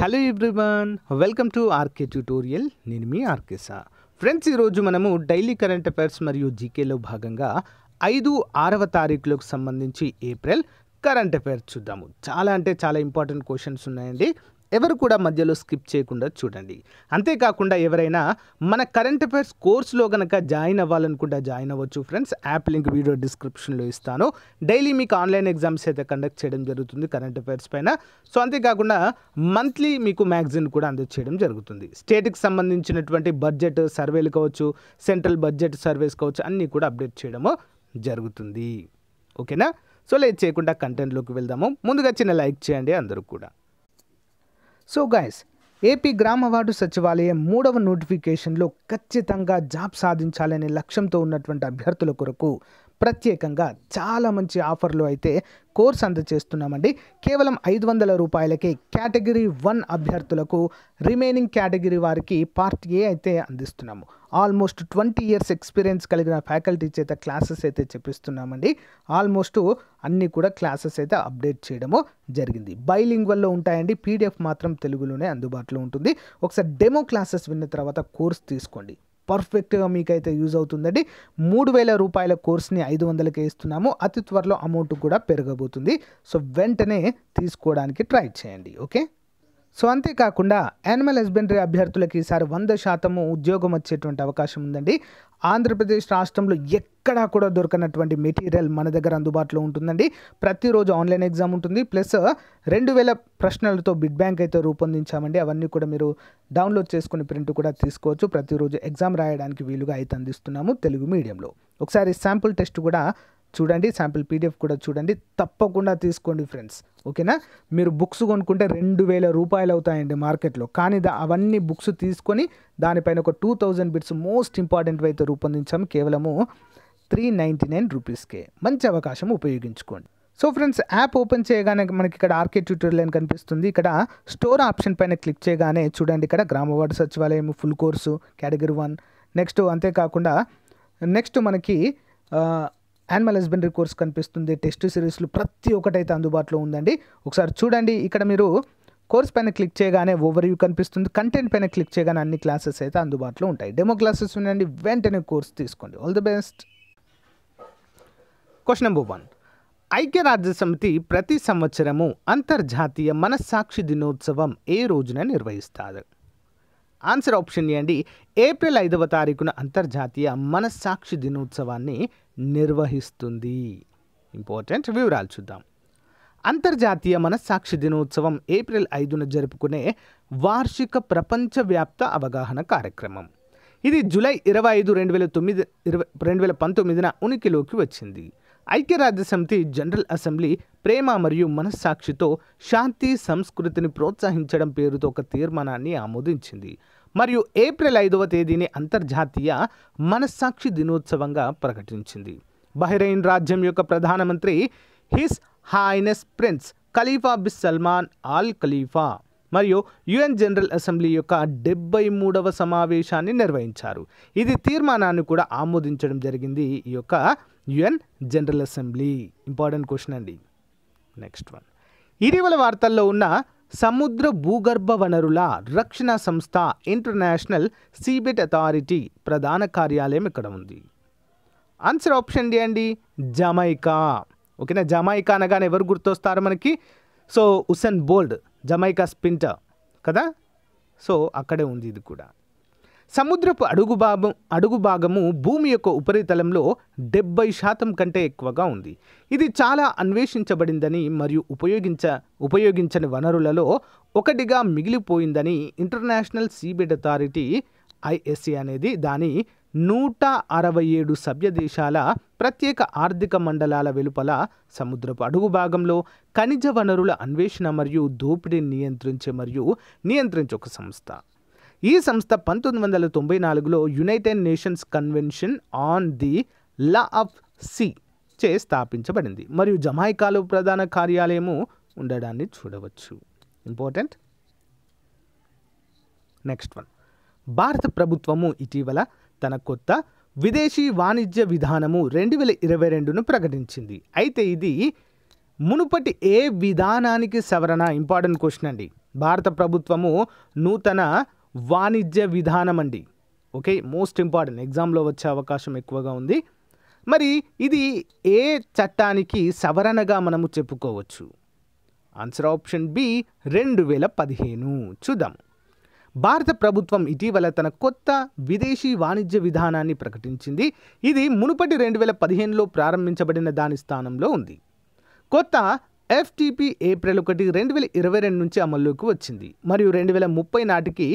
hello everyone welcome to RK tutorial నేను మీ ఆర్కేసా friends ఈరోజు మనము డైలీ కరెంట్ అఫైర్స్ మరియు జీకేలో భాగంగా ఐదు ఆరవ తారీఖులకు సంబంధించి ఏప్రిల్ కరెంట్ అఫైర్స్ చూద్దాము చాలా అంటే చాలా ఇంపార్టెంట్ క్వశ్చన్స్ ఉన్నాయండి ఎవరు కూడా మధ్యలో స్కిప్ చేయకుండా చూడండి అంతేకాకుండా ఎవరైనా మన కరెంట్ అఫైర్స్ కోర్సులో కనుక జాయిన్ అవ్వాలనుకుంటే జాయిన్ అవ్వచ్చు ఫ్రెండ్స్ యాప్ లింక్ వీడియో డిస్క్రిప్షన్లో ఇస్తాను డైలీ మీకు ఆన్లైన్ ఎగ్జామ్స్ అయితే కండక్ట్ చేయడం జరుగుతుంది కరెంట్ అఫైర్స్ పైన సో అంతేకాకుండా మంత్లీ మీకు మ్యాగజైన్ కూడా అందజేయడం జరుగుతుంది స్టేట్కి సంబంధించినటువంటి బడ్జెట్ సర్వేలు కావచ్చు సెంట్రల్ బడ్జెట్ సర్వేస్ కావచ్చు అన్నీ కూడా అప్డేట్ చేయడము జరుగుతుంది ఓకేనా సో లేదు చేయకుండా కంటెంట్లోకి వెళ్దాము ముందుగా చిన్న లైక్ చేయండి అందరూ కూడా సో గైస్ ఏపీ గ్రామ వార్డు సచివాలయం మూడవ నోటిఫికేషన్లో ఖచ్చితంగా జాబ్ సాధించాలనే లక్ష్యంతో ఉన్నటువంటి అభ్యర్థుల కొరకు ప్రత్యేకంగా చాలా మంచి ఆఫర్లు అయితే కోర్స్ అందజేస్తున్నామండి కేవలం ఐదు వందల రూపాయలకే కేటగిరీ వన్ అభ్యర్థులకు రిమైనింగ్ కేటగిరీ వారికి పార్ట్ ఏ అయితే అందిస్తున్నాము ఆల్మోస్ట్ ట్వంటీ ఇయర్స్ ఎక్స్పీరియన్స్ కలిగిన ఫ్యాకల్టీ చేత క్లాసెస్ అయితే చెప్పిస్తున్నామండి ఆల్మోస్ట్ అన్నీ కూడా క్లాసెస్ అయితే అప్డేట్ చేయడము జరిగింది బైలింగ్ వల్ల ఉంటాయండి పీడిఎఫ్ మాత్రం తెలుగులోనే అందుబాటులో ఉంటుంది ఒకసారి డెమో క్లాసెస్ విన్న తర్వాత కోర్స్ తీసుకోండి పర్ఫెక్ట్గా మీకైతే యూజ్ అవుతుందండి మూడు వేల రూపాయల కోర్స్ని ఐదు వందలకే ఇస్తున్నాము అతి త్వరలో అమౌంట్ కూడా పెరగబోతుంది సో వెంటనే తీసుకోవడానికి ట్రై చేయండి ఓకే సో అంతేకాకుండా యానిమల్ హస్బెండరీ అభ్యర్థులకి ఈసారి వంద శాతము ఉద్యోగం వచ్చేటువంటి అవకాశం ఉందండి ఆంధ్రప్రదేశ్ రాష్ట్రంలో ఎక్కడా కూడా దొరకనటువంటి మెటీరియల్ మన దగ్గర అందుబాటులో ఉంటుందండి ప్రతిరోజు ఆన్లైన్ ఎగ్జామ్ ఉంటుంది ప్లస్ రెండు వేల ప్రశ్నలతో బిడ్ బ్యాంక్ అయితే రూపొందించామండి అవన్నీ కూడా మీరు డౌన్లోడ్ చేసుకుని ప్రింట్ కూడా తీసుకోవచ్చు ప్రతిరోజు ఎగ్జామ్ రాయడానికి వీలుగా అయితే అందిస్తున్నాము తెలుగు మీడియంలో ఒకసారి శాంపుల్ టెస్ట్ కూడా చూడండి శాంపిల్ పీడిఎఫ్ కూడా చూడండి తప్పకుండా తీసుకోండి ఫ్రెండ్స్ ఓకేనా మీరు బుక్స్ కొనుక్కుంటే రెండు వేల రూపాయలు అవుతాయండి మార్కెట్లో కానీ అవన్నీ బుక్స్ తీసుకొని దానిపైన ఒక two thousand bits most important అయితే రూపొందించాము కేవలము త్రీ నైంటీ నైన్ రూపీస్కే మంచి అవకాశం ఉపయోగించుకోండి సో ఫ్రెండ్స్ యాప్ ఓపెన్ చేయగానే మనకి ఇక్కడ ఆర్కే ట్యూటోరియల్ అని కనిపిస్తుంది ఇక్కడ స్టోర్ ఆప్షన్ పైన క్లిక్ చేయగానే చూడండి ఇక్కడ గ్రామవాడ సచివాలయం full course category one next అంతేకాకుండా నెక్స్ట్ మనకి యానిమల్ హస్బెండరీ కోర్స్ కనిపిస్తుంది టెస్ట్ సిరీస్లు ప్రతి ఒక్కటైతే అందుబాటులో ఉందండి ఒకసారి చూడండి ఇక్కడ మీరు కోర్స్ పైన క్లిక్ చేయగానే ఓవర్ వ్యూ కనిపిస్తుంది కంటెంట్ పైన క్లిక్ చేయగానే అన్ని క్లాసెస్ అయితే అందుబాటులో ఉంటాయి డెమో క్లాసెస్ ఉండండి వెంటనే కోర్స్ తీసుకోండి all the best question number one ఐక్యరాజ్య సమితి ప్రతి సంవత్సరము అంతర్జాతీయ మనస్సాక్షి దినోత్సవం ఏ రోజున నిర్వహిస్తారు ఆన్సర్ ఆప్షన్ చేయండి ఏప్రిల్ ఐదవ తారీఖున అంతర్జాతీయ మనస్సాక్షి దినోత్సవాన్ని నిర్వహిస్తుంది ఇంపార్టెంట్ వివరాలు చూద్దాం అంతర్జాతీయ మనస్సాక్షి దినోత్సవం ఏప్రిల్ ఐదున జరుపుకునే వార్షిక ప్రపంచవ్యాప్త అవగాహన కార్యక్రమం ఇది జూలై ఇరవై ఐదు రెండు వేల తొమ్మిది ఇరవై రెండు వేల పంతొమ్మిదిన ఉనికిలోకి వచ్చింది ఐక్యరాజ్య సమితి జనరల్ అసెంబ్లీ ప్రేమ మరియు మనస్సాక్షితో శాంతి సంస్కృతిని ప్రోత్సహించడం పేరుతో ఒక తీర్మానాన్ని ఆమోదించింది మరియు ఏప్రిల్ ఐదవ తేదీని అంతర్జాతీయ మనస్సాక్షి దినోత్సవంగా ప్రకటించింది బహ్రెయిన్ రాజ్యం యొక్క ప్రధానమంత్రి his highness prince Khalifa bin Salman Al Khalifa మరియు యుఎన్ జనరల్ అసెంబ్లీ యొక్క డెబ్బై మూడవ సమావేశాన్ని నిర్వహించారు ఇది తీర్మానాన్ని కూడా ఆమోదించడం జరిగింది ఈ యొక్క UN general assembly important question అండి నెక్స్ట్ వన్ ఇటీవల వార్తల్లో ఉన్న సముద్ర భూగర్భ వనరుల రక్షణ సంస్థ ఇంటర్నేషనల్ సీబెట్ అథారిటీ ప్రధాన కార్యాలయం ఇక్కడ ఉంది ఆన్సర్ ఆప్షన్ డి అండి జమైకా ఓకేనా జమైకా అనగానే ఎవరు గుర్తొస్తారు మనకి so Usain Bolt Jamaica sprinter కదా సో అక్కడే ఉంది ఇది కూడా సముద్రపు అడుగు భాగం అడుగు భాగము భూమి యొక్క ఉపరితలంలో డెబ్బై శాతం కంటే ఎక్కువగా ఉంది ఇది చాలా అన్వేషించబడిందని మరియు ఉపయోగించ ఉపయోగించని వనరులలో ఒకటిగా మిగిలిపోయిందని ఇంటర్నేషనల్ సీబెడ్ అథారిటీ ఐఎస్సి అనేది దాని నూట అరవై ఏడు సభ్య దేశాల ప్రత్యేక ఆర్థిక మండలాల వెలుపల సముద్రపు అడుగు భాగంలో ఖనిజ వనరుల అన్వేషణ మరియు దోపిడీని నియంత్రించే మరియు నియంత్రించే ఒక సంస్థ ఈ సంస్థ పంతొమ్మిది వందల తొంభై నాలుగులో United Nations convention on the law of sea చే స్థాపించబడింది మరియు జమాయికాలో ప్రధాన కార్యాలయము ఉండడాన్ని చూడవచ్చు ఇంపార్టెంట్ నెక్స్ట్ వన్ భారత ప్రభుత్వము ఇటీవల తన కొత్త విదేశీ వాణిజ్య విధానము రెండు వేల ఇరవై రెండును ప్రకటించింది అయితే ఇది మునుపటి ఏ విధానానికి సవరణ ఇంపార్టెంట్ క్వశ్చన్ అండి భారత ప్రభుత్వము నూతన వాణిజ్య విధానం అండి ఓకే మోస్ట్ ఇంపార్టెంట్ ఎగ్జామ్లో వచ్చే అవకాశం ఎక్కువగా ఉంది మరి ఇది ఏ చట్టానికి సవరణగా మనము చెప్పుకోవచ్చు ఆన్సర్ ఆప్షన్ బి రెండు వేల పదిహేను చూద్దాం భారత ప్రభుత్వం ఇటీవల తన కొత్త విదేశీ వాణిజ్య విధానాన్ని ప్రకటించింది ఇది మునుపటి రెండు వేల పదిహేనులో ప్రారంభించబడిన దాని స్థానంలో ఉంది కొత్త ఎఫ్టీపీ ఏప్రిల్ ఒకటి రెండు వేల ఇరవై రెండు నుంచి అమల్లోకి వచ్చింది మరియు రెండు వేల ముప్పై నాటికి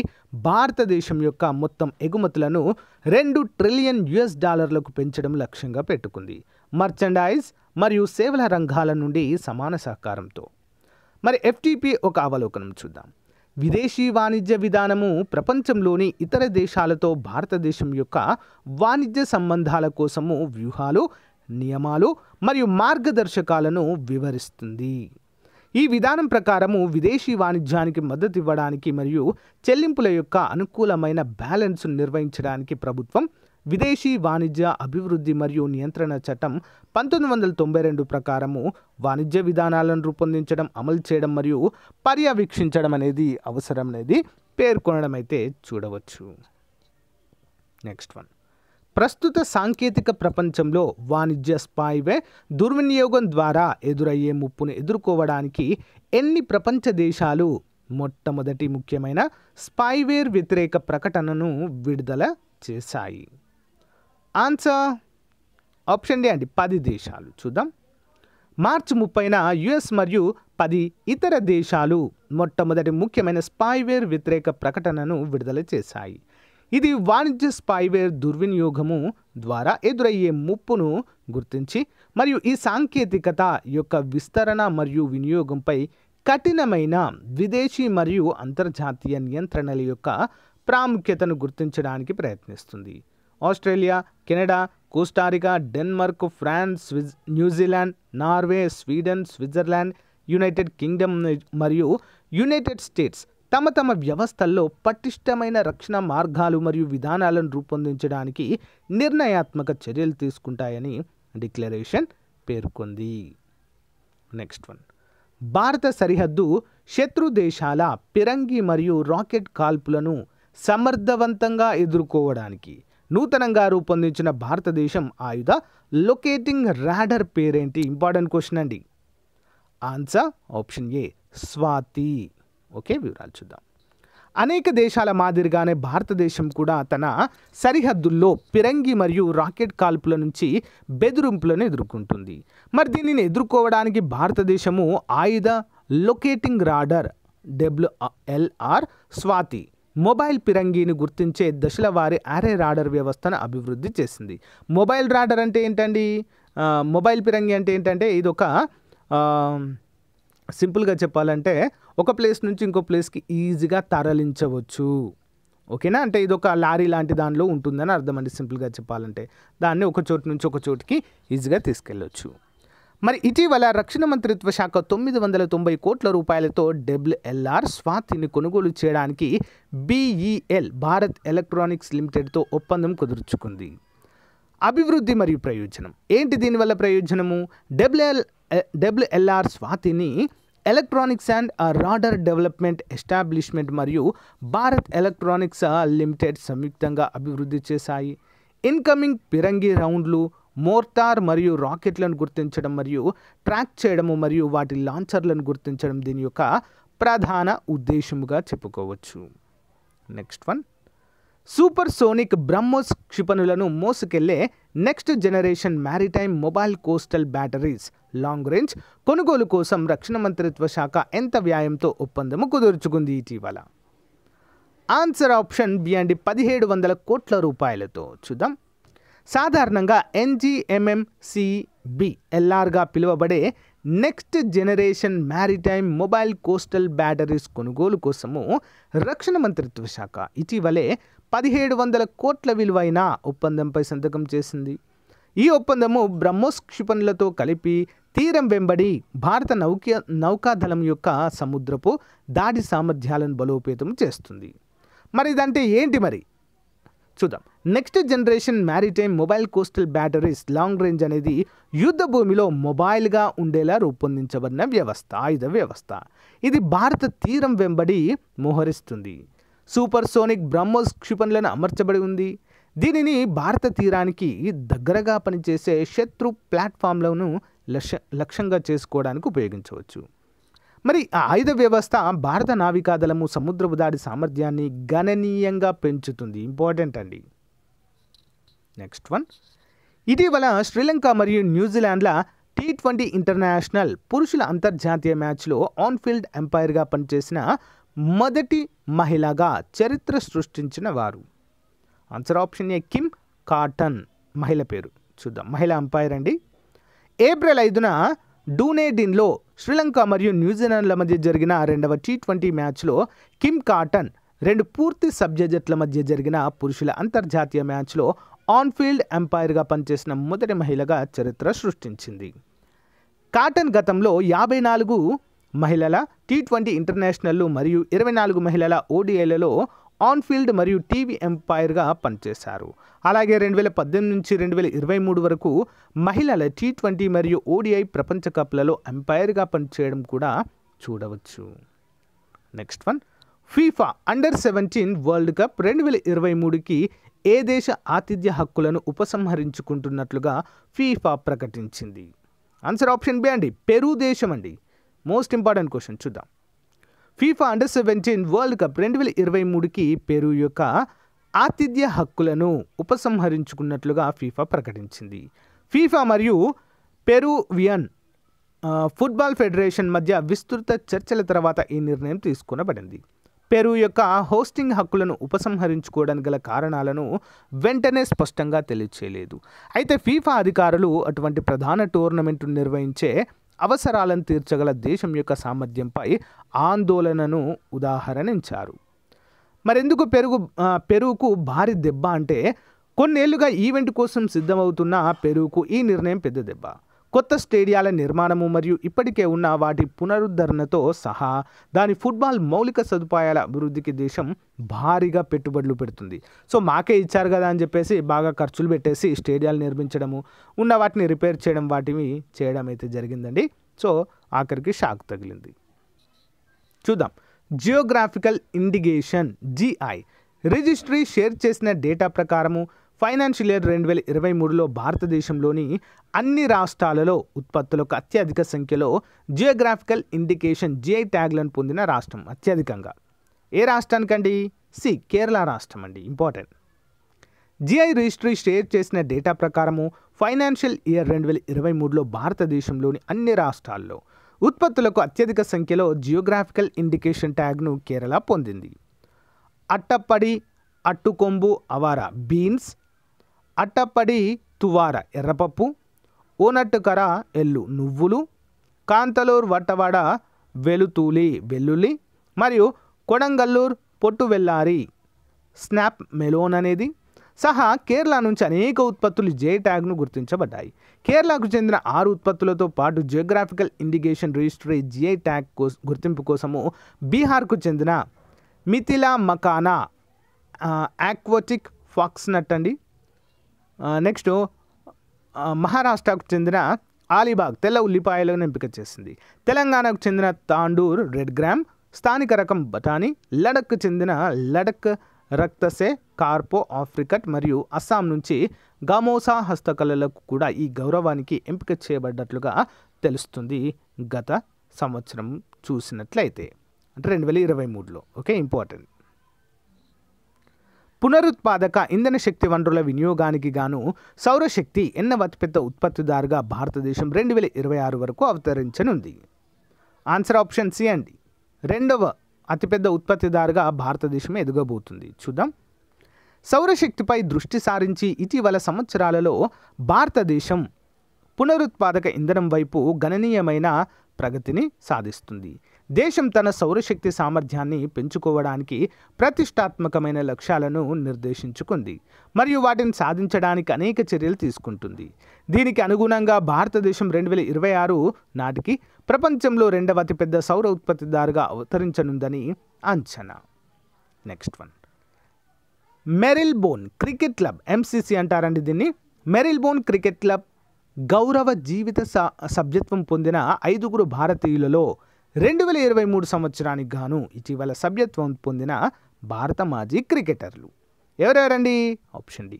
భారతదేశం యొక్క మొత్తం ఎగుమతులను రెండు ట్రిలియన్ యుఎస్ డాలర్లకు పెంచడం లక్ష్యంగా పెట్టుకుంది మర్చండైజ్ మరియు సేవల రంగాల నుండి సమాన సహకారంతో మరి ఎఫ్టీపీ ఒక అవలోకనం చూద్దాం విదేశీ వాణిజ్య విధానము ప్రపంచంలోని ఇతర దేశాలతో భారతదేశం యొక్క వాణిజ్య సంబంధాల కోసము వ్యూహాలు నియమాలు మరియు మార్గదర్శకాలను వివరిస్తుంది ఈ విధానం ప్రకారము విదేశీ వాణిజ్యానికి మద్దతు ఇవ్వడానికి మరియు చెల్లింపుల యొక్క అనుకూలమైన బ్యాలెన్స్ను నిర్వహించడానికి ప్రభుత్వం విదేశీ వాణిజ్య అభివృద్ధి మరియు నియంత్రణ చట్టం పంతొమ్మిది వందల తొంభై రెండు ప్రకారము వాణిజ్య విధానాలను రూపొందించడం అమలు చేయడం మరియు పర్యవేక్షించడం అనేది అవసరం అనేది పేర్కొనడం అయితే చూడవచ్చు నెక్స్ట్ వన్ ప్రస్తుత సాంకేతిక ప్రపంచంలో వాణిజ్య స్పాయివే దుర్వినియోగం ద్వారా ఎదురయ్యే ముప్పును ఎదుర్కోవడానికి ఎన్ని ప్రపంచ దేశాలు మొట్టమొదటి ముఖ్యమైన స్పైవేర్ వ్యతిరేక ప్రకటనను విడుదల చేశాయి ఆన్సర్ ఆప్షన్ డే అండి పది దేశాలు చూద్దాం మార్చి ముప్పైన యుఎస్ మరియు పది ఇతర దేశాలు మొట్టమొదటి ముఖ్యమైన స్పైవేర్ వ్యతిరేక ప్రకటనను విడుదల చేశాయి ఇది వాణిజ్య స్పైవేర్ దుర్వినియోగము ద్వారా ఎదురయ్యే ముప్పును గుర్తించి మరియు ఈ సాంకేతికత యొక్క విస్తరణ మరియు వినియోగంపై కఠినమైన విదేశీ మరియు అంతర్జాతీయ నియంత్రణల యొక్క ప్రాముఖ్యతను గుర్తించడానికి ప్రయత్నిస్తుంది Australia Canada Costa Rica Denmark France స్విజ్ New Zealand Norway Sweden Switzerland United Kingdom మరియు యునైటెడ్ స్టేట్స్ తమ తమ వ్యవస్థల్లో పటిష్టమైన రక్షణ మార్గాలు మరియు విధానాలను రూపొందించడానికి నిర్ణయాత్మక చర్యలు తీసుకుంటాయని డిక్లరేషన్ పేర్కొంది నెక్స్ట్ వన్ భారత సరిహద్దు శత్రు దేశాల పిరంగి మరియు రాకెట్ కాల్పులను సమర్థవంతంగా ఎదుర్కోవడానికి నూతనంగా రూపొందించిన భారతదేశం ఆయుధ లొకేటింగ్ రాడర్ పేరేంటి ఇంపార్టెంట్ క్వశ్చన్ అండి answer option A Swathi okay వివరాలు చూద్దాం అనేక దేశాల మాదిరిగానే భారతదేశం కూడా తన సరిహద్దుల్లో పిరంగి మరియు రాకెట్ కాల్పుల నుంచి బెదిరింపులను ఎదుర్కొంటుంది మరి దీనిని ఎదుర్కోవడానికి భారతదేశము ఆయుధ locating radar WLR Swati mobile పిరంగిని గుర్తించే దశల వారి అరే రాడర్ వ్యవస్థను అభివృద్ధి చేసింది మొబైల్ రాడర్ అంటే ఏంటండి మొబైల్ పిరంగి అంటే ఏంటంటే ఇది ఒక సింపుల్గా చెప్పాలంటే ఒక ప్లేస్ నుంచి ఇంకో ప్లేస్కి ఈజీగా తరలించవచ్చు ఓకేనా అంటే ఇది ఒక లారీ లాంటి దానిలో ఉంటుందని అర్థం అండి సింపుల్గా చెప్పాలంటే దాన్ని ఒక చోటు నుంచి ఒక చోటుకి ఈజీగా తీసుకెళ్ళొచ్చు మరి ఇటీవల రక్షణ మంత్రిత్వ శాఖ తొమ్మిది వందల తొంభై కోట్ల రూపాయలతో డబ్ల్యూఎల్ఆర్ స్వాతిని కొనుగోలు చేయడానికి బీఈఎల్ భారత్ ఎలక్ట్రానిక్స్ లిమిటెడ్తో ఒప్పందం కుదుర్చుకుంది అభివృద్ధి మరియు ప్రయోజనం ఏంటి దీనివల్ల ప్రయోజనము డబ్ల్యూఎల్ డబ్ల్యూఎల్ఆర్ స్వాతిని electronics and radar development establishment మరియు భారత్ ఎలక్ట్రానిక్స్ లిమిటెడ్ సంయుక్తంగా అభివృద్ధి చేశాయి ఇన్కమింగ్ పిరంగి రౌండ్లు మోర్టార్ మరియు రాకెట్లను గుర్తించడం మరియు ట్రాక్ చేయడము మరియు వాటి లాంచర్లను గుర్తించడం దీని యొక్క ప్రధాన ఉద్దేశముగా చెప్పుకోవచ్చు next one supersonic BrahMos క్షిపణులను మోసుకెళ్లే next generation maritime mobile coastal batteries long range కొనుగోలు కోసం రక్షణ మంత్రిత్వ శాఖ ఎంత వ్యాయంతో ఒప్పందము కుదుర్చుకుంది ఇటీవల ఆన్సర్ ఆప్షన్ బియాండి పదిహేడు వందల కోట్ల రూపాయలతో చూద్దాం సాధారణంగా ఎన్జిఎంఎంసిబి ఎల్ఆర్గా పిలువబడే next generation maritime mobile coastal batteries కొనుగోలు కోసము రక్షణ మంత్రిత్వ శాఖ ఇటీవలే పదిహేడు వందల కోట్ల విలువైన ఒప్పందంపై సంతకం చేసింది ఈ ఒప్పందము బ్రహ్మోస్ క్షిపణులతో కలిపి తీరం వెంబడి భారత నౌక నౌకాదళం యొక్క సముద్రపు దాడి సామర్థ్యాలను బలోపేతం చేస్తుంది మరి ఇదంటే ఏంటి మరి చూద్దాం next generation maritime mobile coastal batteries long range అనేది యుద్ధ భూమిలో మొబైల్గా ఉండేలా రూపొందించబడిన వ్యవస్థ ఆయుధ వ్యవస్థ ఇది భారత తీరం వెంబడి మోహరిస్తుంది సూపర్ సోనిక్ బ్రహ్మోస్ క్షిపణులను అమర్చబడి ఉంది దీనిని భారత తీరానికి దగ్గరగా పనిచేసే శత్రు ప్లాట్ఫామ్లను లక్ష లక్ష్యంగా చేసుకోవడానికి ఉపయోగించవచ్చు మరి ఆ ఆయుధ వ్యవస్థ భారత నావికాదళము సముద్రపు దాడి సామర్థ్యాన్ని గణనీయంగా పెంచుతుంది ఇంపార్టెంట్ అండి నెక్స్ట్ వన్ ఇటీవల శ్రీలంక మరియు న్యూజిలాండ్ల టీ ట్వంటీ ఇంటర్నేషనల్ పురుషుల అంతర్జాతీయ మ్యాచ్లో ఆన్ఫీల్డ్ ఎంపైర్గా పనిచేసిన మొదటి మహిళగా చరిత్ర సృష్టించిన వారు answer option A Kim Cotton మహిళ పేరు చూద్దాం మహిళ అంపైర్ అండి ఏప్రిల్ ఐదున డూనేడిన్లో శ్రీలంక మరియు న్యూజిలాండ్ల మధ్య జరిగిన రెండవ టీ ట్వంటీ మ్యాచ్లో కిమ్ కాటన్ రెండు పూర్తి సబ్ జట్ల మధ్య జరిగిన పురుషుల అంతర్జాతీయ మ్యాచ్లో ఆన్ఫీల్డ్ ఎంపైర్గా పనిచేసిన మొదటి మహిళగా చరిత్ర సృష్టించింది కాటన్ గతంలో యాభై నాలుగు మహిళల టీ ట్వంటీ ఇంటర్నేషనల్లు మరియు ఇరవై నాలుగు మహిళల ఓడిఐలలో ఆన్ ఫీల్డ్ మరియు టీవీ ఎంపైర్గా పనిచేశారు అలాగే రెండు వేల పద్దెనిమిది నుంచి రెండు వేల ఇరవై మూడు వరకు మహిళల టీ ట్వంటీ మరియు ఓడిఐ ప్రపంచ కప్లలో ఎంపైర్గా పనిచేయడం కూడా చూడవచ్చు next one FIFA under seventeen World Cup రెండు వేల ఇరవై మూడుకి ఏ దేశ ఆతిథ్య హక్కులను ఉపసంహరించుకుంటున్నట్లుగా ఫీఫా ప్రకటించింది ఆన్సర్ ఆప్షన్ బి అండి పెరు దేశం అండి మోస్ట్ ఇంపార్టెంట్ క్వశ్చన్ చూద్దాం FIFA under seventeen World Cup రెండు వేల ఇరవై మూడుకి పెరు యొక్క ఆతిథ్య హక్కులను ఉపసంహరించుకున్నట్లుగా ఫీఫా ప్రకటించింది ఫీఫా మరియు పెరువియన్ ఫుట్బాల్ ఫెడరేషన్ మధ్య విస్తృత చర్చల తర్వాత ఈ నిర్ణయం తీసుకునబడింది పెరు యొక్క హోస్టింగ్ హక్కులను ఉపసంహరించుకోవడానికి గల కారణాలను వెంటనే స్పష్టంగా తెలియచేయలేదు అయితే ఫీఫా అధికారులు అటువంటి ప్రధాన టోర్నమెంట్ నిర్వహించే అవసరాలను తీర్చగల దేశం యొక్క సామర్థ్యంపై ఆందోళనను ఉదాహరణించారు మరెందుకు పెరుగు పెరుగుకు భారీ దెబ్బ అంటే కొన్నేళ్లుగా ఈవెంట్ కోసం సిద్ధమవుతున్న పెరుగుకు ఈ నిర్ణయం పెద్ద దెబ్బ కొత్త స్టేడియాల నిర్మాణము మరియు ఇప్పటికే ఉన్న వాటి పునరుద్ధరణతో సహా దాని ఫుట్బాల్ మౌలిక సదుపాయాల అభివృద్ధికి దేశం భారీగా పెట్టుబడులు పెడుతుంది సో మాకే ఇచ్చారు కదా అని చెప్పేసి బాగా ఖర్చులు పెట్టేసి స్టేడియాలు నిర్మించడము ఉన్న వాటిని రిపేర్ చేయడం వాటిని చేయడం అయితే జరిగిందండి సో ఆఖరికి షాక్ తగిలింది చూద్దాం geographical indication GI registry share చేసిన డేటా ప్రకారము ఫైనాన్షియల్ ఇయర్ రెండు వేల ఇరవై మూడులో భారతదేశంలోని అన్ని రాష్ట్రాలలో ఉత్పత్తులకు అత్యధిక సంఖ్యలో జియోగ్రాఫికల్ ఇండికేషన్ జిఐ ట్యాగ్లను పొందిన రాష్ట్రం అత్యధికంగా ఏ రాష్ట్రానికండి సి కేరళ రాష్ట్రం అండి ఇంపార్టెంట్ జిఐ రిజిస్ట్రీ షేర్ చేసిన డేటా ప్రకారము ఫైనాన్షియల్ ఇయర్ రెండు వేల ఇరవై మూడులో భారతదేశంలోని అన్ని రాష్ట్రాల్లో ఉత్పత్తులకు అత్యధిక సంఖ్యలో జియోగ్రాఫికల్ ఇండికేషన్ ట్యాగ్ను కేరళ పొందింది అట్టప్పడి అట్టుకొంబు అవారా బీన్స్ అట్టపడి తువార ఎర్రపప్పు ఓనట్టుకర ఎల్లు నువ్వులు కాంతలూరు వట్టవాడ వెలుతూలి వెల్లుల్లి మరియు కొడంగల్లూరు పొట్టు వెల్లారి స్నాప్ మెలోన్ అనేది సహా కేరళ నుంచి అనేక ఉత్పత్తులు జే ట్యాగ్ను గుర్తించబడ్డాయి కేరళకు చెందిన ఆరు ఉత్పత్తులతో పాటు geographical indication registry GI tag కోస్ గుర్తింపు కోసము బీహార్కు చెందిన Mithila makhana aquatic fox nut అండి నెక్స్ట్ మహారాష్ట్రకు చెందిన ఆలీబాగ్ తెల్ల ఉల్లిపాయలను ఎంపిక చేసింది తెలంగాణకు చెందిన తాండూర్ రెడ్ గ్రామ్ స్థానిక రకం బఠానీ లడక్కు చెందిన లడక్ రక్తసే కార్పో ఆఫ్రికట్ మరియు అస్సాం నుంచి గామోసా హస్తకళలకు కూడా ఈ గౌరవానికి ఎంపిక చేయబడ్డట్లుగా తెలుస్తుంది గత సంవత్సరం చూసినట్లయితే అంటే రెండు వేల ఇరవై మూడులో ఓకే ఇంపార్టెంట్ పునరుత్పాదక ఇంధన శక్తి వనరుల వినియోగానికి గాను సౌరశక్తి ఎన్నవ అతిపెద్ద ఉత్పత్తిదారుగా భారతదేశం రెండు వేల ఇరవై ఆరు వరకు అవతరించనుంది ఆన్సర్ ఆప్షన్ సి అండి రెండవ అతిపెద్ద ఉత్పత్తిదారుగా భారతదేశం ఎదుగబోతుంది చూద్దాం సౌరశక్తిపై దృష్టి సారించి ఇటీవల సంవత్సరాలలో భారతదేశం పునరుత్పాదక ఇంధనం వైపు గణనీయమైన ప్రగతిని సాధిస్తుంది దేశం తన సౌరశక్తి సామర్థ్యాన్ని పెంచుకోవడానికి ప్రతిష్టాత్మకమైన లక్ష్యాలను నిర్దేశించుకుంది మరియు వాటిని సాధించడానికి అనేక చర్యలు తీసుకుంటుంది దీనికి అనుగుణంగా భారతదేశం రెండు వేల ఇరవై ఆరు నాటికి ప్రపంచంలో రెండవ అతిపెద్ద సౌర ఉత్పత్తిదారుగా అవతరించనుందని అంచనా next one Marylebone cricket club MCC అంటారండి దీన్ని మెరిల్ బోన్ క్రికెట్ క్లబ్ గౌరవ జీవిత సభ్యత్వం పొందిన ఐదుగురు భారతీయులలో రెండు వేల ఇరవై మూడు సంవత్సరానికి గాను ఇటీవల సభ్యత్వం పొందిన భారత మాజీ క్రికెటర్లు ఎవరెవరండి ఆప్షన్ డి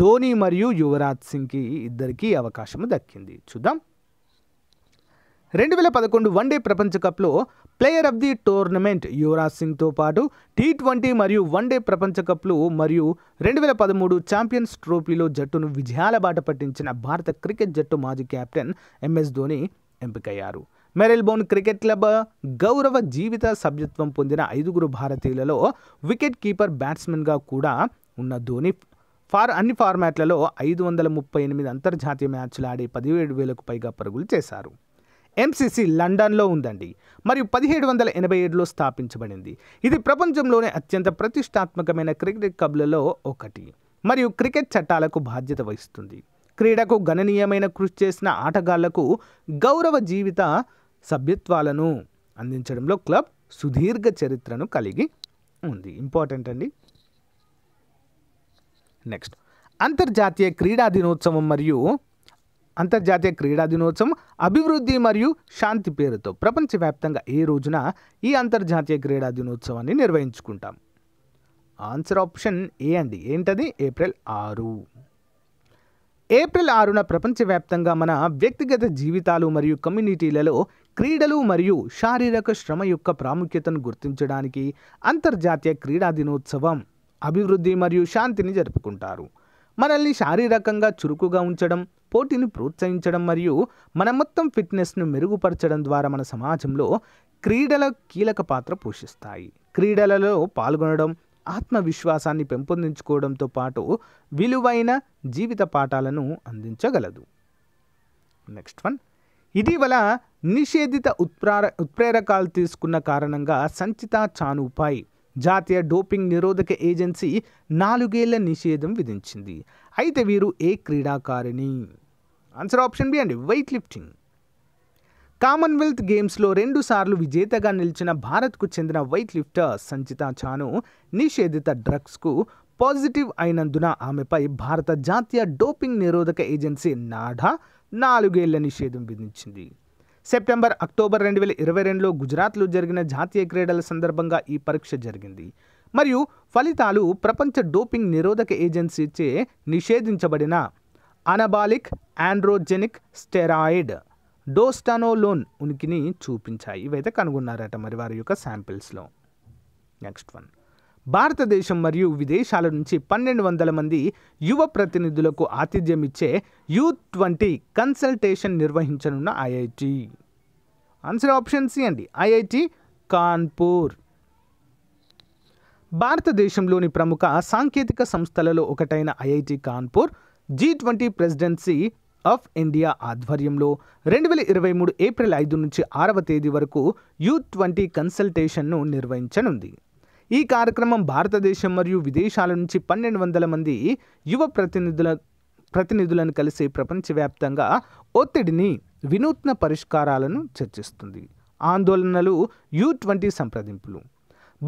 ధోని మరియు యువరాజ్ సింగ్కి ఇద్దరికీ అవకాశం దక్కింది చూద్దాం రెండు వేల పదకొండు వన్డే ప్రపంచ కప్లో player of the tournament Yuvraj సింగ్తో పాటు టీ ట్వంటీ మరియు వన్డే ప్రపంచ కప్లు మరియు రెండు వేల పదమూడు ఛాంపియన్స్ ట్రోఫీలో జట్టును విజయాల బాట పట్టించిన భారత క్రికెట్ జట్టు మాజీ కెప్టెన్ ఎంఎస్ ధోని ఎంపికయ్యారు మెరెల్బోన్ క్రికెట్ క్లబ్ గౌరవ జీవిత సభ్యత్వం పొందిన ఐదుగురు భారతీయులలో వికెట్ కీపర్ బ్యాట్స్మెన్గా కూడా ఉన్న ధోని ఫార్ అన్ని ఫార్మాట్లలో ఐదు వందల ముప్పై ఎనిమిది అంతర్జాతీయ మ్యాచ్లు ఆడి పదిహేడు వేలకు పైగా పరుగులు చేశారు ఎంసీసీ లండన్లో ఉందండి మరియు పదిహేడు వందల ఎనభై ఏడులో స్థాపించబడింది ఇది ప్రపంచంలోనే అత్యంత ప్రతిష్టాత్మకమైన క్రికెట్ క్లబ్లలో ఒకటి మరియు క్రికెట్ చట్టాలకు బాధ్యత వహిస్తుంది క్రీడకు గణనీయమైన కృషి చేసిన ఆటగాళ్లకు గౌరవ జీవిత సభ్యత్వాలను అందించడంలో క్లబ్ సుదీర్ఘ చరిత్రను కలిగి ఉంది ఇంపార్టెంట్ అండి నెక్స్ట్ అంతర్జాతీయ క్రీడా దినోత్సవం మరియు అంతర్జాతీయ క్రీడా దినోత్సవం అభివృద్ధి మరియు శాంతి పేరుతో ప్రపంచవ్యాప్తంగా ఏ రోజున ఈ అంతర్జాతీయ క్రీడా దినోత్సవాన్ని నిర్వహించుకుంటాం ఆన్సర్ ఆప్షన్ ఏ అండి ఏంటది ఏప్రిల్ ఆరు ఏప్రిల్ ఆరున ప్రపంచవ్యాప్తంగా మన వ్యక్తిగత జీవితాలు మరియు కమ్యూనిటీలలో క్రీడలు మరియు శారీరక శ్రమ యొక్క ప్రాముఖ్యతను గుర్తించడానికి అంతర్జాతీయ క్రీడా దినోత్సవం అభివృద్ధి మరియు శాంతిని జరుపుకుంటారు మనల్ని శారీరకంగా చురుకుగా ఉంచడం పోటీని ప్రోత్సహించడం మరియు మన మొత్తం ఫిట్నెస్ను మెరుగుపరచడం ద్వారా మన సమాజంలో క్రీడల కీలక పాత్ర పోషిస్తాయి క్రీడలలో పాల్గొనడం ఆత్మవిశ్వాసాన్ని పెంపొందించుకోవడంతో పాటు విలువైన జీవిత పాఠాలను అందించగలదు నెక్స్ట్ వన్ ఇటీవల నిషేధిత ఉత్ప్రార ఉత్ప్రేరకాలు తీసుకున్న కారణంగా సంచిత చానుపై జాతీయ డోపింగ్ నిరోధక ఏజెన్సీ నాలుగేళ్ల నిషేధం విధించింది అయితే వీరు ఏ క్రీడాకారిణి ఆన్సర్ ఆప్షన్ బి అండి వెయిట్ లిఫ్టింగ్ కామన్వెల్త్ గేమ్స్లో రెండుసార్లు విజేతగా నిలిచిన భారత్కు చెందిన వెయిట్ లిఫ్టర్ సంచిత చాను నిషేధిత డ్రగ్స్కు పాజిటివ్ అయినందున ఆమెపై భారత జాతీయ డోపింగ్ నిరోధక ఏజెన్సీ నాడా నాలుగేళ్ల నిషేధం విధించింది సెప్టెంబర్ అక్టోబర్ రెండు వేల ఇరవై రెండులో గుజరాత్లో జరిగిన జాతీయ క్రీడల సందర్భంగా ఈ పరీక్ష జరిగింది మరియు ఫలితాలు ప్రపంచ డోపింగ్ నిరోధక ఏజెన్సీచే నిషేధించబడిన అనబాలిక్ ఆండ్రోజెనిక్ స్టెరాయిడ్ డోస్టానోలోన్ ఉనికిని చూపించాయి ఇవైతే కనుగొన్నారట మరి వారి యొక్క శాంపిల్స్లో నెక్స్ట్ వన్ భారతదేశం మరియు విదేశాల నుంచి పన్నెండు వందల మంది యువ ప్రతినిధులకు ఆతిథ్యం ఇచ్చే యూత్ ట్వంటీ కన్సల్టేషన్ నిర్వహించనున్న ఐఐటి ఆన్సర్ ఆప్షన్ సి అండి ఐఐటి కాన్పూర్ భారతదేశంలోని ప్రముఖ సాంకేతిక సంస్థలలో ఒకటైన IIT Kanpur G twenty presidency of India ఆధ్వర్యంలో రెండు వేల ఇరవై మూడు ఏప్రిల్ ఐదు నుంచి ఆరవ తేదీ వరకు యూత్ ట్వంటీ కన్సల్టేషన్ను నిర్వహించనుంది ఈ కార్యక్రమం భారతదేశం మరియు విదేశాల నుంచి పన్నెండు వందల మంది యువ ప్రతినిధుల ప్రతినిధులను కలిసి ప్రపంచవ్యాప్తంగా ఒత్తిడిని వినూత్న పరిష్కారాలను చర్చిస్తుంది ఆందోళనలు యూ ట్వంటీ సంప్రదింపులు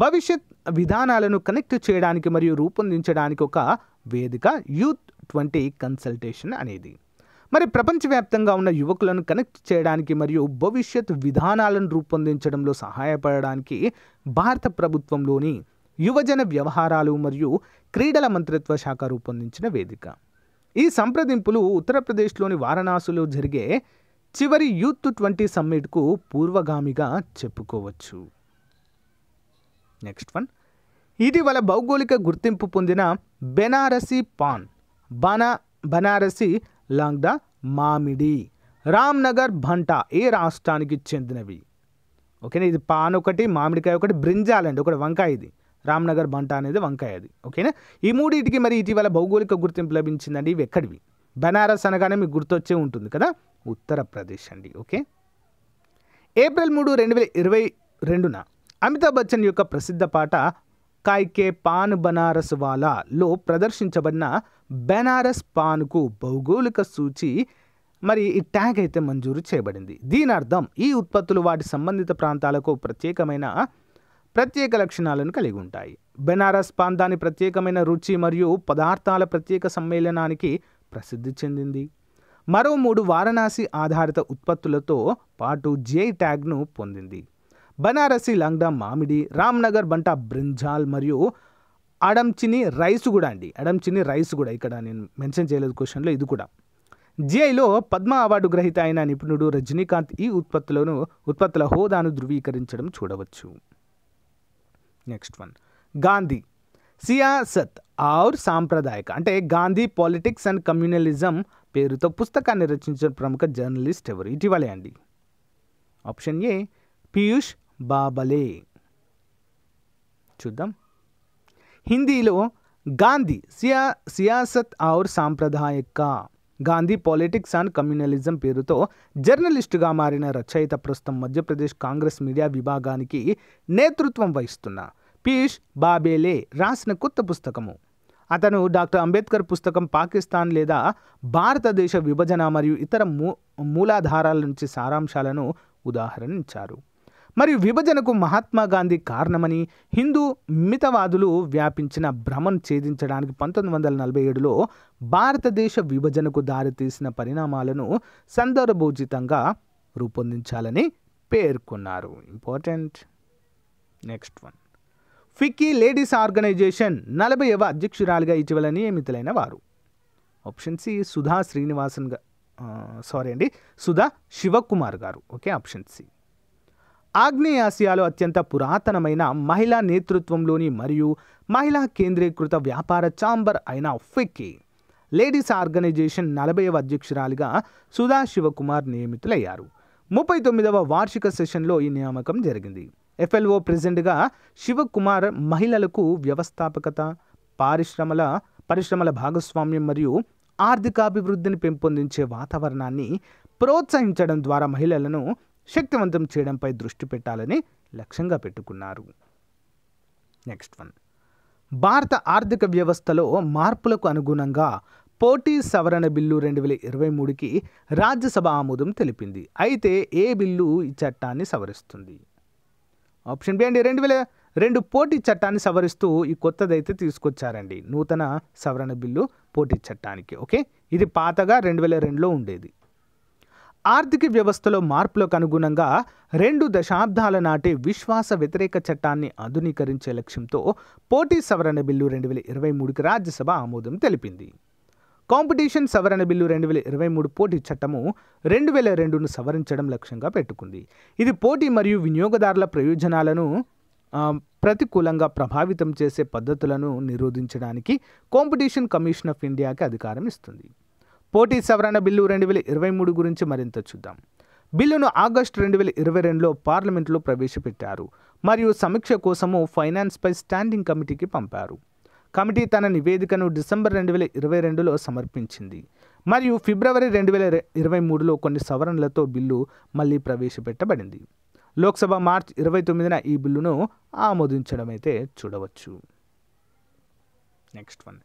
భవిష్యత్ విధానాలను కనెక్ట్ చేయడానికి మరియు రూపొందించడానికి ఒక వేదిక యూత్ ట్వంటీ కన్సల్టేషన్ అనేది మరి ప్రపంచవ్యాప్తంగా ఉన్న యువకులను కనెక్ట్ చేయడానికి మరియు భవిష్యత్ విధానాలను రూపొందించడంలో సహాయపడడానికి భారత ప్రభుత్వంలోని యువజన వ్యవహారాలు మరియు క్రీడల మంత్రిత్వ శాఖ రూపొందించిన వేదిక ఈ సంప్రదింపులు ఉత్తరప్రదేశ్లోని వారణాసిలో జరిగే చివరి యూత్ ట్వంటీ సమ్మిట్కు పూర్వగామిగా చెప్పుకోవచ్చు నెక్స్ట్ వన్ ఇటీవల భౌగోళిక గుర్తింపు పొందిన బెనారసీ పాన్ బనా బనారసి లాంగ్ ద మామిడి రామ్నగర్ భంట ఏ రాష్ట్రానికి చెందినవి ఓకేనా ఇది పాన్ ఒకటి మామిడికాయ ఒకటి బ్రింజాలండి ఒకటి వంకాయ ఇది రామ్నగర్ భంట అనేది వంకాయ అది ఓకేనా ఈ మూడింటికి మరి ఇటీవల భౌగోళిక గుర్తింపు లభించిందండి ఇవి ఎక్కడివి బెనారస్ అనగానే మీకు గుర్తొచ్చే ఉంటుంది కదా ఉత్తరప్రదేశ్ అండి ఓకే ఏప్రిల్ మూడు రెండు వేల ఇరవై రెండున అమితాబ్ బచ్చన్ యొక్క ప్రసిద్ధ పాట కాయ్కే పాన్ బనారస్ వాలాలో ప్రదర్శించబడిన బెనారస్ పాన్కు భౌగోళిక సూచి మరి ఈ ట్యాగ్ అయితే మంజూరు చేయబడింది దీని అర్థం ఈ ఉత్పత్తులు వాటి సంబంధిత ప్రాంతాలకు ప్రత్యేకమైన ప్రత్యేక లక్షణాలను కలిగి ఉంటాయి బెనారస్ పాన్ దాని ప్రత్యేకమైన రుచి మరియు పదార్థాల ప్రత్యేక సమ్మేళనానికి ప్రసిద్ధి చెందింది మరో మూడు వారణాసి ఆధారిత ఉత్పత్తులతో పాటు జే ట్యాగ్ను పొందింది బనారసి లంగ్డా మామిడి రామ్నగర్ బంటా బ్రింజాల్ మరియు అడంచిని రైస్ కూడా అండి అడంచిని రైస్ కూడా ఇక్కడ నేను మెన్షన్ చేయలేదు క్వశ్చన్లో ఇది కూడా జిఐలో పద్మ అవార్డు గ్రహీత అయిన నిపుణుడు రజనీకాంత్ ఈ ఉత్పత్తులను ఉత్పత్తుల హోదాను ధృవీకరించడం చూడవచ్చు నెక్స్ట్ వన్ గాంధీ సియాసత్ ఆర్ సాంప్రదాయక అంటే గాంధీ పాలిటిక్స్ అండ్ కమ్యూనలిజం పేరుతో పుస్తకాన్ని రచించిన ప్రముఖ జర్నలిస్ట్ ఎవరు ఇటీవలే అండి ఆప్షన్ ఏ పీయూష్ బాబలే చూద్దాం హిందీలో గాంధీ సియా సియాసత్ ఔర్ సాంప్రదాయక గాంధీ పాలిటిక్స్ అండ్ కమ్యూనలిజం పేరుతో జర్నలిస్టుగా మారిన రచయిత ప్రస్తుతం మధ్యప్రదేశ్ కాంగ్రెస్ మీడియా విభాగానికి నేతృత్వం వహిస్తున్న పీయూష్ బాబేలే రాసిన కొత్త పుస్తకము అతను డాక్టర్ అంబేద్కర్ పుస్తకం పాకిస్తాన్ లేదా భారతదేశ విభజన మరియు ఇతర మూ మూలాధారాల నుంచి సారాంశాలను ఉదాహరణించారు మరియు విభజనకు మహాత్మా గాంధీ కారణమని హిందూ మితవాదులు వ్యాపించిన భ్రమను ఛేదించడానికి పంతొమ్మిది వందల నలభై ఏడులో భారతదేశ విభజనకు దారితీసిన పరిణామాలను సందర్భోచితంగా రూపొందించాలని పేర్కొన్నారు important next one FICCI ladies organisation నలభైవ అధ్యక్షురాలిగా ఇటీవల నియమితులైన వారు option C Sudha Srinivasan sorry అండి సుధా శివకుమార్ గారు ఓకే ఆప్షన్ సి ఆగ్నేయాసియాలో అత్యంత పురాతనమైన మహిళా నేతృత్వంలోని మరియు మహిళా కేంద్రీకృత వ్యాపార ఛాంబర్ అయిన ఫిక్కీ లేడీస్ ఆర్గనైజేషన్ నలభైవ అధ్యక్షురాలిగా సుధా శివకుమార్ నియమితులయ్యారు ముప్పై తొమ్మిదవ వార్షిక సెషన్లో ఈ నియామకం జరిగింది ఎఫ్ఎల్ఓ ప్రెసిడెంట్గా శివకుమార్ మహిళలకు వ్యవస్థాపకత పారిశ్రమల పరిశ్రమల భాగస్వామ్యం మరియు ఆర్థికాభివృద్ధిని పెంపొందించే వాతావరణాన్ని ప్రోత్సహించడం ద్వారా మహిళలను శక్తివంతం చేయడంపై దృష్టి పెట్టాలని లక్ష్యంగా పెట్టుకున్నారు నెక్స్ట్ వన్ భారత ఆర్థిక వ్యవస్థలో మార్పులకు అనుగుణంగా పోటీ సవరణ బిల్లు రెండు వేల ఇరవై మూడుకి రాజ్యసభ ఆమోదం తెలిపింది అయితే ఏ బిల్లు ఈ చట్టాన్ని సవరిస్తుంది ఆప్షన్ బి అండి రెండు వేల రెండు పోటీ చట్టాన్ని సవరిస్తూ ఈ కొత్తదైతే తీసుకొచ్చారండి నూతన సవరణ బిల్లు పోటీ చట్టానికి ఓకే ఇది పాతగా రెండు వేల రెండులో ఉండేది ఆర్థిక వ్యవస్థలో మార్పులకు అనుగుణంగా రెండు దశాబ్దాల నాటి విశ్వాస వ్యతిరేక చట్టాన్ని ఆధునీకరించే లక్ష్యంతో పోటీ సవరణ బిల్లు రెండు వేల ఇరవై మూడుకి రాజ్యసభ ఆమోదం తెలిపింది కాంపిటీషన్ సవరణ బిల్లు రెండు వేల ఇరవై మూడు పోటీ చట్టము రెండు వేల రెండును సవరించడం లక్ష్యంగా పెట్టుకుంది ఇది పోటీ మరియు వినియోగదారుల ప్రయోజనాలను ప్రతికూలంగా ప్రభావితం చేసే పద్ధతులను నిరోధించడానికి కాంపిటీషన్ కమిషన్ ఆఫ్ ఇండియాకి అధికారం ఇస్తుంది పోటీ సవరణ బిల్లు రెండు వేల ఇరవై మూడు గురించి మరింత చూద్దాం బిల్లును ఆగస్టు రెండు వేల ఇరవై రెండులో పార్లమెంట్లో ప్రవేశపెట్టారు మరియు సమీక్ష కోసము ఫైనాన్స్పై స్టాండింగ్ కమిటీకి పంపారు కమిటీ తన నివేదికను డిసెంబర్ రెండు వేల ఇరవై రెండులో సమర్పించింది మరియు ఫిబ్రవరి రెండు వేల ఇరవై మూడులో కొన్ని సవరణలతో బిల్లు మళ్ళీ ప్రవేశపెట్టబడింది లోక్సభ మార్చ్ ఇరవై తొమ్మిదిన ఈ బిల్లును ఆమోదించడం అయితే చూడవచ్చు next one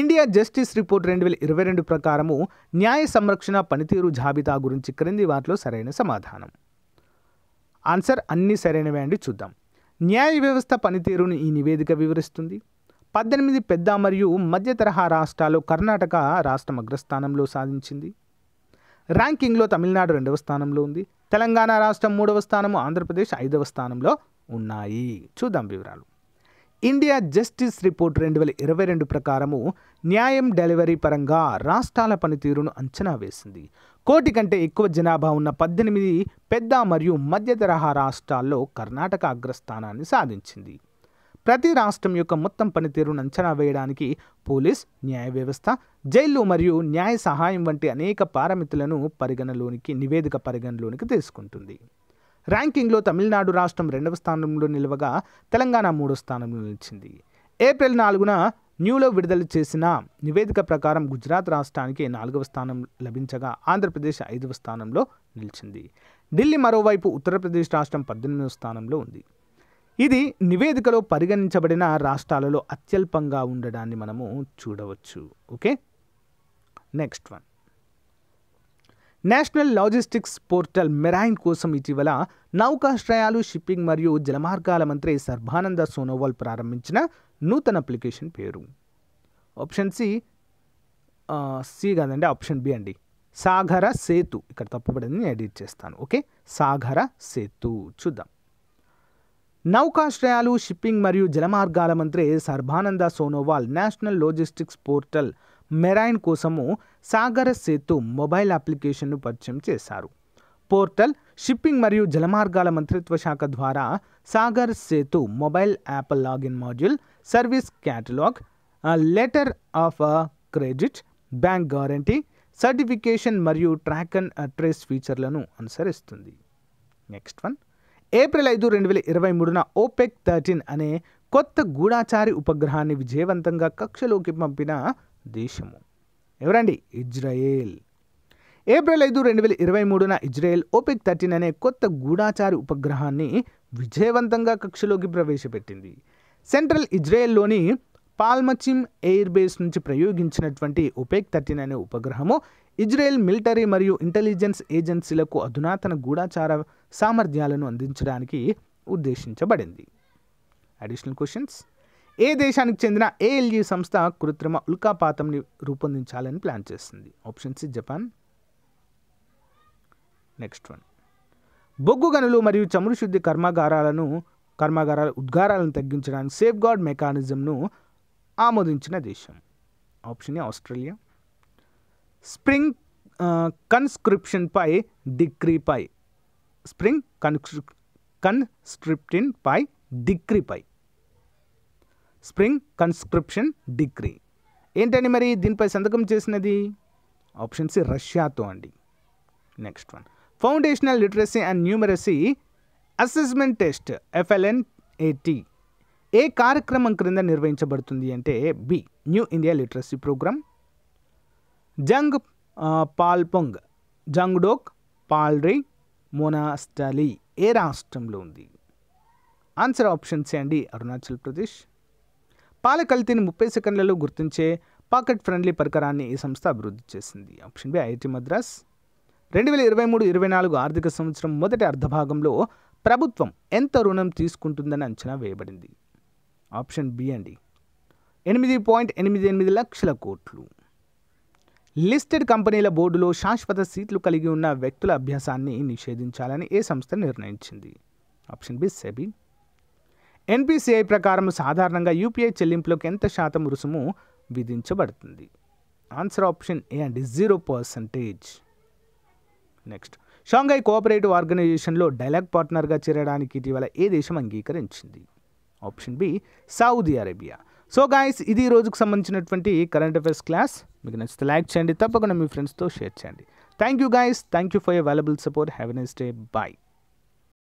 India justice report రెండు వేల ఇరవై రెండు ప్రకారము న్యాయ సంరక్షణ పనితీరు జాబితా గురించి క్రింది వాటిలో సరైన సమాధానం ఆన్సర్ అన్నీ సరైనవే అండి చూద్దాం న్యాయ వ్యవస్థ పనితీరును ఈ నివేదిక వివరిస్తుంది పద్దెనిమిది పెద్ద మరియు మధ్య తరహా రాష్ట్రాలు కర్ణాటక రాష్ట్రం అగ్రస్థానంలో సాధించింది ర్యాంకింగ్లో తమిళనాడు రెండవ స్థానంలో ఉంది తెలంగాణ రాష్ట్రం మూడవ స్థానము ఆంధ్రప్రదేశ్ ఐదవ స్థానంలో ఉన్నాయి చూద్దాం వివరాలు ఇండియా జస్టిస్ రిపోర్ట్ రెండు వేల ఇరవై రెండు ప్రకారము న్యాయం డెలివరీ పరంగా రాష్ట్రాల పనితీరును అంచనా వేసింది కోటి కంటే ఎక్కువ జనాభా ఉన్న పద్దెనిమిది పెద్ద మరియు మధ్య తరహా రాష్ట్రాల్లో కర్ణాటక అగ్రస్థానాన్ని సాధించింది ప్రతి రాష్ట్రం యొక్క మొత్తం పనితీరును అంచనా వేయడానికి పోలీస్ న్యాయ వ్యవస్థ జైళ్లు మరియు న్యాయ సహాయం వంటి అనేక పారామితులను పరిగణలోనికి నివేదిక పరిగణలోనికి తీసుకుంటుంది ర్యాంకింగ్లో తమిళనాడు రాష్ట్రం రెండవ స్థానంలో నిలవగా తెలంగాణ మూడో స్థానంలో నిలిచింది ఏప్రిల్ నాలుగున న్యూలో విడుదల చేసిన నివేదిక ప్రకారం గుజరాత్ రాష్ట్రానికి నాలుగవ స్థానం లభించగా ఆంధ్రప్రదేశ్ ఐదవ స్థానంలో నిలిచింది ఢిల్లీ మరోవైపు ఉత్తరప్రదేశ్ రాష్ట్రం పద్దెనిమిదవ స్థానంలో ఉంది ఇది నివేదికలో పరిగణించబడిన రాష్ట్రాలలో అత్యల్పంగా ఉండడాన్ని మనము చూడవచ్చు okay next one national logistics portal marine కోసం ఇటీవల నౌకాశ్రయాలు షిప్పింగ్ మరియు జలమార్గాల మంత్రి సర్బానంద సోనోవాల్ ప్రారంభించిన నూతన అప్లికేషన్ పేరు ఆప్షన్ సి సి కాదండి ఆప్షన్ బి అండి సాగర సేతు ఇక్కడ తప్పబడింది నేను ఎడిట్ చేస్తాను ఓకే సాగర సేతు చూద్దాం నౌకాశ్రయాలు షిప్పింగ్ మరియు జలమార్గాల మంత్రి Sarbananda Sonowal national logistics portal marine కోసము సాగర సేతు మొబైల్ అప్లికేషన్ను పరిచయం చేశారు పోర్టల్ షిప్పింగ్ మరియు జలమార్గాల మంత్రిత్వ శాఖ ద్వారా Sagar Setu mobile app login module service catalogue letter of credit bank guarantee certification మరియు ట్రాక్ అండ్ ట్రేస్ ఫీచర్లను అనుసరిస్తుంది నెక్స్ట్ వన్ ఏప్రిల్ ఐదు రెండు వేల ఇరవై మూడున ఓపెక్ థర్టీన్ అనే కొత్త గూఢాచారి ఉపగ్రహాన్ని విజయవంతంగా కక్షలోకి పంపిన దేశము ఎవరండి ఇజ్రాయేల్ ఏప్రిల్ ఐదు రెండు వేల ఇరవై మూడున ఇజ్రాయెల్ ఓపెక్ థర్టీన్ అనే కొత్త గూఢాచారి ఉపగ్రహాన్ని విజయవంతంగా కక్షలోకి ప్రవేశపెట్టింది సెంట్రల్ ఇజ్రాయెల్లోని పాల్మచిమ్ ఎయిర్ బేస్ నుంచి ప్రయోగించినటువంటి ఒపెక్ థర్టీన్ అనే ఉపగ్రహము ఇజ్రాయెల్ మిలిటరీ మరియు ఇంటెలిజెన్స్ ఏజెన్సీలకు అధునాతన గూఢాచార సామర్థ్యాలను అందించడానికి ఉద్దేశించబడింది అడిషనల్ క్వశ్చన్స్ ఏ దేశానికి చెందిన ఏఎల్జి సంస్థ కృత్రిమ ఉల్కాపాతంని రూపొందించాలని ప్లాన్ చేస్తుంది option C Japan next one బొగ్గు గనులు మరియు చమురు శుద్ధి కర్మాగారాలను కర్మాగారాల ఉద్గారాలను తగ్గించడానికి సేఫ్ గార్డ్ మెకానిజంను ఆమోదించిన దేశం ఆప్షన్ ఆస్ట్రేలియా స్ప్రింగ్ కన్స్క్రిప్షన్పై డిగ్రీపై స్ప్రింగ్ కన్స్క్రి కన్స్క్రిప్టిన్పై డిగ్రీపై స్ప్రింగ్ కన్స్క్రిప్షన్ డిగ్రీ ఏంటని మరి దీనిపై సంతకం చేసినది ఆప్షన్ సి రష్యాతో అండి next one foundational literacy and numeracy assessment test FLN AT ఏ కార్యక్రమం క్రింద నిర్వహించబడుతుంది అంటే B new India literacy programme Jang Palphong Jangdok Palri monastery ఏ రాష్ట్రంలో ఉంది ఆన్సర్ ఆప్షన్స్ అండి అరుణాచల్ ప్రదేశ్ పాల కల్తీని ముప్పై సెకండ్లలో గుర్తించే పాకెట్ ఫ్రెండ్లీ పరికరాన్ని ఈ సంస్థ అభివృద్ధి చేసింది ఆప్షన్ బి ఐఐటి మద్రాస్ రెండు వేల ఇరవై మూడు ఇరవై నాలుగు ఆర్థిక సంవత్సరం మొదటి అర్ధభాగంలో ప్రభుత్వం ఎంత రుణం తీసుకుంటుందని అంచనా వేయబడింది ఆప్షన్ బి అండి ఎనిమిది పాయింట్ ఎనిమిది ఎనిమిది లక్షల కోట్లు లిస్టెడ్ కంపెనీల బోర్డులో శాశ్వత సీట్లు కలిగి ఉన్న వ్యక్తుల అభ్యాసాన్ని నిషేధించాలని ఏ సంస్థ నిర్ణయించింది ఆప్షన్ బి సెబీ ఎన్పిసిఐ ప్రకారం సాధారణంగా యూపీఐ చెల్లింపులకు ఎంత శాతం రుసుము విధించబడుతుంది ఆన్సర్ ఆప్షన్ ఏ అండి zero percentage next Shanghai cooperative ఆర్గనైజేషన్లో డైలాగ్ పార్ట్నర్గా చేరడానికి ఇటీవల ఏ దేశం అంగీకరించింది option B Saudi Arabia so guys ఇది రోజుకు సంబంధించినటువంటి కరెంట్ అఫేర్స్ క్లాస్ మీకు నచ్చితే లైక్ చేయండి తప్పకుండా మీ ఫ్రెండ్స్తో షేర్ చేయండి thank you guys thank you for available valuable support have a nice day bye